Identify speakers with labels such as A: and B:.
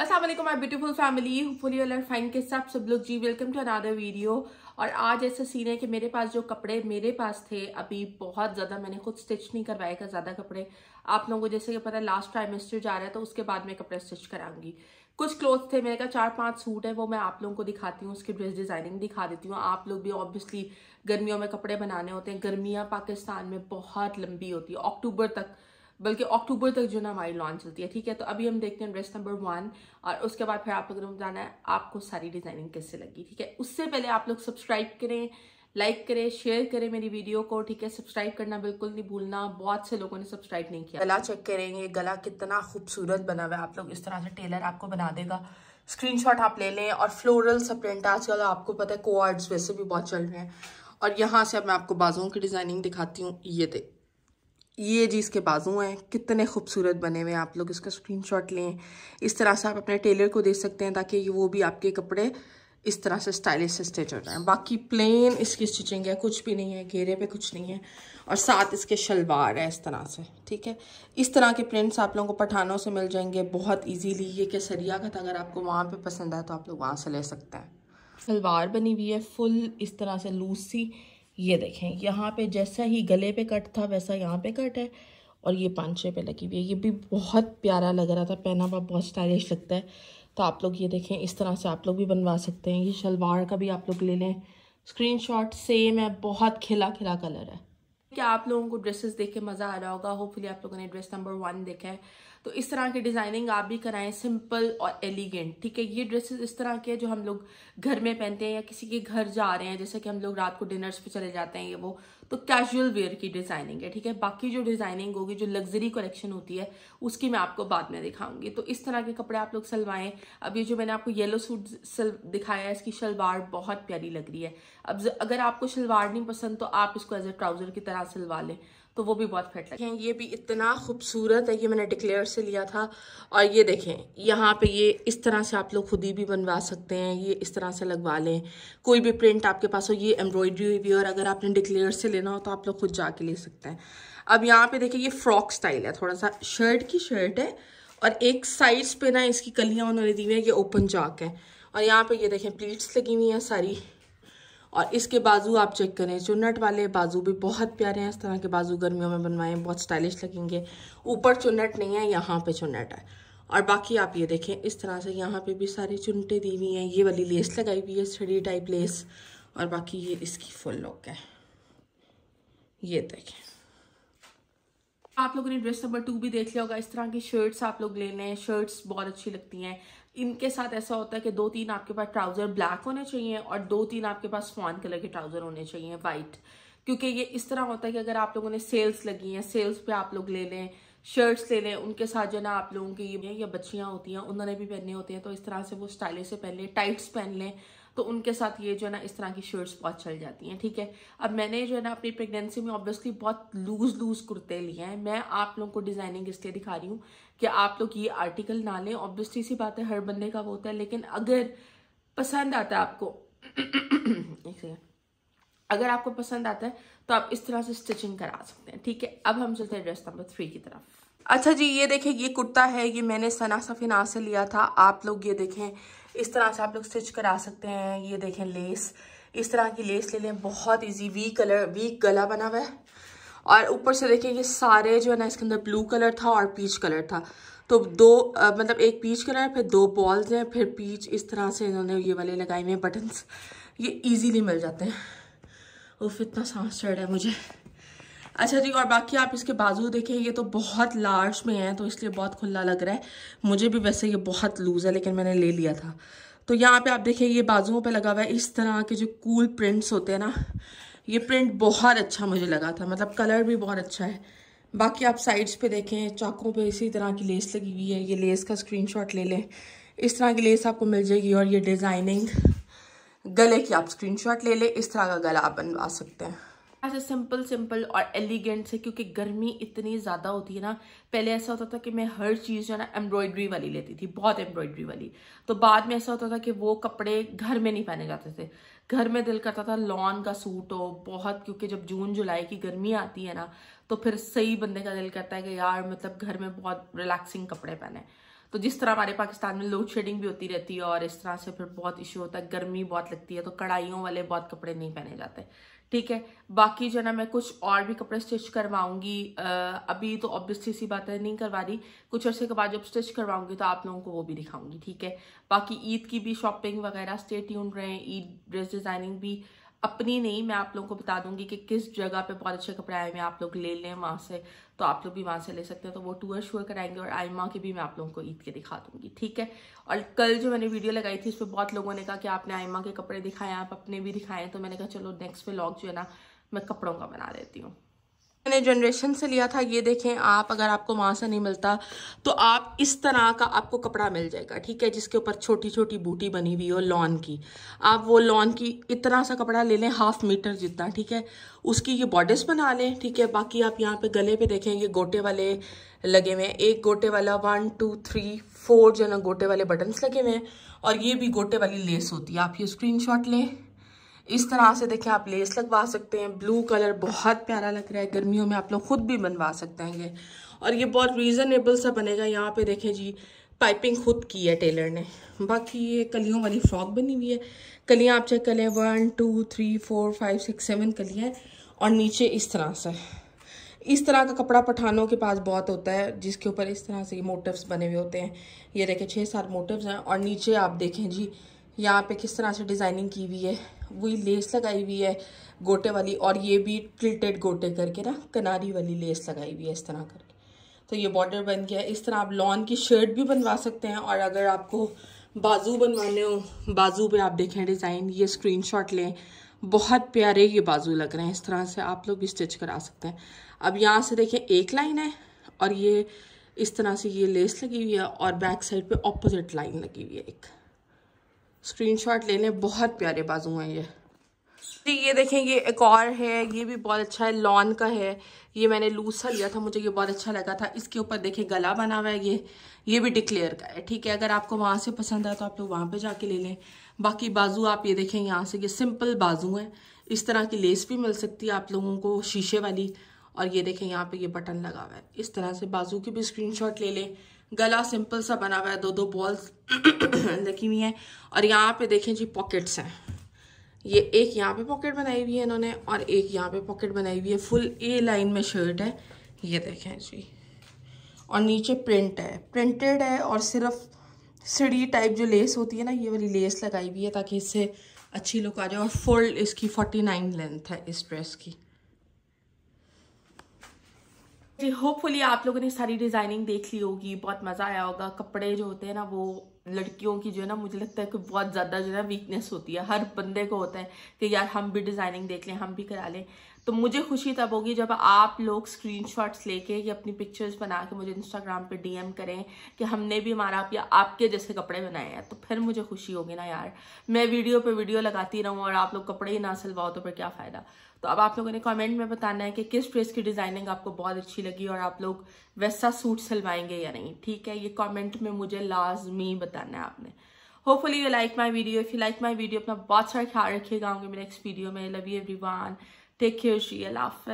A: Aslam my beautiful family fully अलर fine के सब सब लोग जी वेलकम टू अनादर वीडियो और आज ऐसा सीन है कि मेरे पास जो कपड़े मेरे पास थे अभी बहुत ज़्यादा मैंने खुद स्टिच नहीं करवाए का ज़्यादा कपड़े आप लोगों को जैसे कि पता है लास्ट ट्राइमेस्टर जा रहा है तो उसके बाद मैं कपड़े स्टिच कराऊंगी कुछ क्लोथ थे मेरे का चार पांच सूट है वो मैं आप लोगों को दिखाती हूँ उसकी ड्रेस डिज़ाइनिंग दिखा देती हूँ आप लोग भी ऑब्वियसली गर्मियों में कपड़े बनाने होते हैं गर्मियाँ पाकिस्तान में बहुत लंबी होती है अक्टूबर तक बल्कि अक्टूबर तक जो ना हमारी लॉन्च चलती है ठीक है तो अभी हम देखते हैं ड्रेस नंबर वन और उसके बाद फिर आप लोगों ने बताना है आपको सारी डिज़ाइनिंग कैसे लगी ठीक है उससे पहले आप लोग सब्सक्राइब करें लाइक करें शेयर करें मेरी वीडियो को ठीक है सब्सक्राइब करना बिल्कुल नहीं भूलना बहुत से लोगों ने सब्सक्राइब नहीं किया गला चेक करेंगे गला कितना खूबसूरत बना हुआ है आप लोग इस तरह से टेलर आपको बना देगा स्क्रीनशॉट आप ले लें और फ्लोरल सप्रिंट आजकल आपको पता है कोआर्ड्स वैसे भी बहुत चल रहे हैं और यहाँ से अब मैं आपको बाजुओं की डिज़ाइनिंग दिखाती हूँ ये देख ये जी इसके बाजू हैं कितने खूबसूरत बने हुए हैं आप लोग इसका स्क्रीनशॉट लें इस तरह से आप अपने टेलर को दे सकते हैं ताकि वो भी आपके कपड़े इस तरह से स्टाइलिश से स्टिच हो जाए बाकी प्लेन इसकी स्टिचिंग है कुछ भी नहीं है घेरे पे कुछ नहीं है और साथ इसके शलवार है इस तरह से ठीक है इस तरह के प्रिंट्स आप लोगों को पठानों से मिल जाएंगे बहुत इजीली ये सरिया का था अगर आपको वहाँ पे पसंद है तो आप लोग वहाँ से ले सकते हैं शलवार बनी हुई है फुल इस तरह से लूसी ये देखें यहाँ पे जैसा ही गले पे कट था वैसा यहाँ पे कट है और ये पांचे पे लगी हुई है ये भी बहुत प्यारा लग रहा था पहना हुआ बहुत स्टाइलिश लगता है तो आप लोग ये देखें इस तरह से आप लोग भी बनवा सकते हैं ये शलवार का भी आप लोग ले लें स्क्रीन सेम है बहुत खिला खिला कलर है क्या आप लोगों को ड्रेसेस देख के मज़ा आ रहा होगा होपफुली आप लोगों ने ड्रेस नंबर वन देखा है तो इस तरह की डिज़ाइनिंग आप भी कराएं सिंपल और एलिगेंट ठीक है ये ड्रेसेस इस तरह के जो हम लोग घर में पहनते हैं या किसी के घर जा रहे हैं जैसे कि हम लोग रात को डिनर्स पे चले जाते हैं ये वो तो कैजुअल वेयर की डिज़ाइनिंग है ठीक है बाकी जो डिज़ाइनिंग होगी जो लग्जरी कलेक्शन होती है उसकी मैं आपको बाद में दिखाऊंगी तो इस तरह के कपड़े आप लोग सिलवाएं अब ये जो मैंने आपको येलो सूट दिखाया है इसकी शलवार बहुत प्यारी लग रही है अब अगर आपको शलवार नहीं पसंद तो आप इसको एज ए ट्राउज़र की तरह सिलवा लें तो वो भी बहुत फिट लगे ये भी इतना खूबसूरत है ये मैंने डिक्लेयर से लिया था और ये देखें यहाँ पे ये इस तरह से आप लोग खुद ही भी बनवा सकते हैं ये इस तरह से लगवा लें कोई भी प्रिंट आपके पास हो ये एम्ब्रॉयडरी भी और अगर आपने डिक्लेयर से लेना हो तो आप लोग खुद जाके ले सकते हैं अब यहाँ पे देखें ये फ्रॉक स्टाइल है थोड़ा सा शर्ट की शर्ट है और एक साइड्स पे ना इसकी कलियाँ उन्होंने दी हुई है ये ओपन जाक है और यहाँ पे ये देखें प्लीट्स लगी हुई हैं सारी और इसके बाजू आप चेक करें चुन्नट वाले बाजू भी बहुत प्यारे हैं इस तरह के बाजू गर्मियों में बनवाएं बहुत स्टाइलिश लगेंगे ऊपर चुन्नट नहीं है यहाँ पे चुन्नट है और बाकी आप ये देखें इस तरह से यहाँ पे भी सारी चुनटे दी हुई हैं ये वाली लेस लगाई हुई है स्टडी टाइप लेस और बाकी ये इसकी फुल लुक है ये देखें आप लोगों ने ड्रेस नंबर टू भी देख लिया होगा इस तरह की शर्ट्स आप लोग ले लें शर्ट्स बहुत अच्छी लगती हैं इनके साथ ऐसा होता है कि दो तीन आपके पास ट्राउज़र ब्लैक होने चाहिए और दो तीन आपके पास स्वान कलर के ट्राउज़र होने चाहिए वाइट क्योंकि ये इस तरह होता है कि अगर आप लोगों ने सेल्स लगी हैं सेल्स पे आप लोग ले लें शर्ट्स ले लें उनके साथ जो ना आप लोगों की ये बच्चियाँ होती हैं उन्होंने भी पहने होते हैं तो इस तरह से वो स्टाइलिश से पहन लें टाइट्स पहन लें तो उनके साथ ये जो है ना इस तरह की शर्ट्स बहुत चल जाती हैं ठीक है अब मैंने जो है ना अपनी प्रेगनेंसी में ऑब्वियसली बहुत लूज लूज कुर्ते लिए हैं मैं आप लोगों को डिज़ाइनिंग इसलिए दिखा रही हूँ कि आप लोग ये आर्टिकल ना लें ऑब्वियसली सी बात है हर बंदे का वो होता है लेकिन अगर पसंद आता है आपको एक अगर आपको पसंद आता है तो आप इस तरह से स्टिचिंग करा सकते हैं ठीक है अब हम चलते हैं ड्रेस नंबर थ्री की तरफ अच्छा जी ये देखें ये कुर्ता है ये मैंने सना सफिना से लिया था आप लोग ये देखें इस तरह से आप लोग स्टिच करा सकते हैं ये देखें लेस इस तरह की लेस ले लें बहुत इजी वी कलर वी गला बना हुआ है और ऊपर से देखें ये सारे जो है ना इसके अंदर ब्लू कलर था और पीच कलर था तो दो आ, मतलब एक पीच कलर फिर दो बॉल्स हैं फिर पीच इस तरह से इन्होंने ये वाले लगाए हुए बटन्स ये इजीली मिल जाते हैं उफ इतना सांस चढ़ है मुझे अच्छा जी और बाकी आप इसके बाजू देखें ये तो बहुत लार्ज में है तो इसलिए बहुत खुला लग रहा है मुझे भी वैसे ये बहुत लूज़ है लेकिन मैंने ले लिया था तो यहाँ पे आप देखें ये बाजुओं पे लगा हुआ है इस तरह के जो कूल प्रिंट्स होते हैं ना ये प्रिंट बहुत अच्छा मुझे लगा था मतलब कलर भी बहुत अच्छा है बाकी आप साइड्स पे देखें चाकों पे इसी तरह की लेस लगी हुई है ये लेस का स्क्रीनशॉट ले लें इस तरह की लेस आपको मिल जाएगी और ये डिज़ाइनिंग गले की आप स्क्रीनशॉट ले लें इस तरह का गला आप बनवा सकते हैं ऐसे सिंपल सिंपल और एलिगेंट से क्योंकि गर्मी इतनी ज़्यादा होती है ना पहले ऐसा होता था कि मैं हर चीज़ जो है ना एम्ब्रॉयडरी वाली लेती थी बहुत एम्ब्रॉयडरी वाली तो बाद में ऐसा होता था कि वो कपड़े घर में नहीं पहने जाते थे घर में दिल करता था लॉन का सूट हो बहुत क्योंकि जब जून जुलाई की गर्मी आती है ना तो फिर सही बंदे का दिल करता है कि यार मतलब घर में बहुत रिलैक्सिंग कपड़े पहने तो जिस तरह हमारे पाकिस्तान में लोड शेडिंग भी होती रहती है और इस तरह से फिर बहुत इश्यू होता है गर्मी बहुत लगती है तो कढ़ाइयों वाले बहुत कपड़े नहीं पहने जाते ठीक है बाकी जो ना मैं कुछ और भी कपड़े स्टिच करवाऊंगी अभी तो ऑब्वियसली सी बात है नहीं करवा रही कुछ अर्से के बाद जब स्टिच करवाऊंगी तो आप लोगों को वो भी दिखाऊंगी ठीक है बाकी ईद की भी शॉपिंग वगैरह स्टे ट्यून रहे ईद ड्रेस डिज़ाइनिंग भी अपनी नहीं मैं आप लोगों को बता दूंगी कि किस जगह पे बहुत अच्छे कपड़े आए हुए आप लोग ले लें वहाँ से तो आप लोग भी वहाँ से ले सकते हैं तो वो टूर शूर कराएंगे और आयमा की भी मैं आप लोगों को ईद के दिखा दूंगी ठीक है और कल जो मैंने वीडियो लगाई थी उस पर बहुत लोगों ने कहा कि आपने आयमा के कपड़े दिखाए आप अपने भी दिखाएं तो मैंने कहा चलो नेक्स्ट लॉग जो है ना मैं कपड़ों का बना लेती हूँ मैंने जनरेशन से लिया था ये देखें आप अगर आपको वहाँ से नहीं मिलता तो आप इस तरह का आपको कपड़ा मिल जाएगा ठीक है जिसके ऊपर छोटी छोटी बूटी बनी हुई हो लॉन की आप वो लॉन की इतना सा कपड़ा ले लें हाफ मीटर जितना ठीक है उसकी ये बॉडीज बना लें ठीक है बाकी आप यहाँ पे गले पे ये गोटे वाले लगे हुए हैं एक गोटे वाला वन टू थ्री फोर जो ना गोटे वाले बटन्स लगे हुए हैं और ये भी गोटे वाली लेस होती है आप ये स्क्रीन लें इस तरह से देखें आप लेस लगवा सकते हैं ब्लू कलर बहुत प्यारा लग रहा है गर्मियों में आप लोग खुद भी बनवा सकते हैं और ये बहुत रीज़नेबल सा बनेगा यहाँ पे देखें जी पाइपिंग खुद की है टेलर ने बाकी ये कलियों वाली फ्रॉक बनी हुई है कलियाँ आप चेक कर लें one two three four five six seven कलियाँ और नीचे इस तरह से इस तरह का कपड़ा पठानों के पास बहुत होता है जिसके ऊपर इस तरह से मोटिव्स बने हुए होते हैं ये देखें छः सात मोटिव्स हैं और नीचे आप देखें जी यहाँ पे किस तरह से डिज़ाइनिंग की हुई है वही लेस लगाई हुई है गोटे वाली और ये भी टिल्टेड गोटे करके ना कनारी वाली लेस लगाई हुई है इस तरह करके तो ये बॉर्डर बन गया इस तरह आप लॉन की शर्ट भी बनवा सकते हैं और अगर आपको बाजू बनवाने हो बाजू पे आप देखें डिज़ाइन ये शॉट लें बहुत प्यारे ये बाजू लग रहे हैं इस तरह से आप लोग भी स्टिच करा सकते हैं अब यहाँ से देखें एक लाइन है और ये इस तरह से ये लेस लगी हुई है और बैक साइड पे ऑपोजिट लाइन लगी हुई है एक स्क्रीनशॉट ले लें बहुत प्यारे बाजू हैं ये जी ये देखें ये एक और है ये भी बहुत अच्छा है लॉन का है ये मैंने लूज सा लिया था मुझे ये बहुत अच्छा लगा था इसके ऊपर देखें गला बना हुआ है ये ये भी डिक्लेयर का है ठीक है अगर आपको वहाँ से पसंद आए तो आप लोग वहाँ पे जाके ले लें बाकी बाजू आप ये देखें यहाँ से ये सिंपल बाजू हैं इस तरह की लेस भी मिल सकती है आप लोगों को शीशे वाली और ये देखें यहाँ पे ये बटन लगा हुआ है इस तरह से बाजू की भी स्क्रीनशॉट ले लें गला सिंपल सा बना हुआ है दो दो बॉल्स लगी हुई हैं और यहाँ पे देखें जी पॉकेट्स हैं ये एक यहाँ पे पॉकेट बनाई हुई है इन्होंने और एक यहाँ पे पॉकेट बनाई हुई है फुल ए लाइन में शर्ट है ये देखें जी और नीचे प्रिंट है प्रिंटेड है और सिर्फ सीढ़ी टाइप जो लेस होती है ना ये वाली लेस लगाई हुई है ताकि इससे अच्छी लुक आ जाए और फोल्ड इसकी फोर्टी नाइन लेंथ है इस ड्रेस की जी होपफुली आप लोगों ने सारी डिज़ाइनिंग देख ली होगी बहुत मज़ा आया होगा कपड़े जो होते हैं ना वो लड़कियों की जो है ना मुझे लगता है कि बहुत ज़्यादा जो है ना वीकनेस होती है हर बंदे को होता है कि यार हम भी डिज़ाइनिंग देख लें हम भी करा लें तो मुझे खुशी तब होगी जब आप लोग स्क्रीनशॉट्स लेके या अपनी पिक्चर्स बना के मुझे इंस्टाग्राम पे डीएम करें कि हमने भी हमारा आप या आपके जैसे कपड़े बनाए हैं तो फिर मुझे खुशी होगी ना यार मैं वीडियो पे वीडियो लगाती रहूँ और आप लोग कपड़े ही ना सिलवाओ तो फिर क्या फ़ायदा तो अब आप लोगों ने कमेंट में बताना है कि किस ड्रेस की डिज़ाइनिंग आपको बहुत अच्छी लगी और आप लोग वैसा सूट सिलवाएंगे या नहीं ठीक है ये कमेंट में मुझे लाजमी बताना है आपने hope you like my video if you like my video अपना बहुत सारा ख्याल रखिएगा होंगे मेरे नेक्स्ट वीडियो में love you everyone take care शी अल्लाफ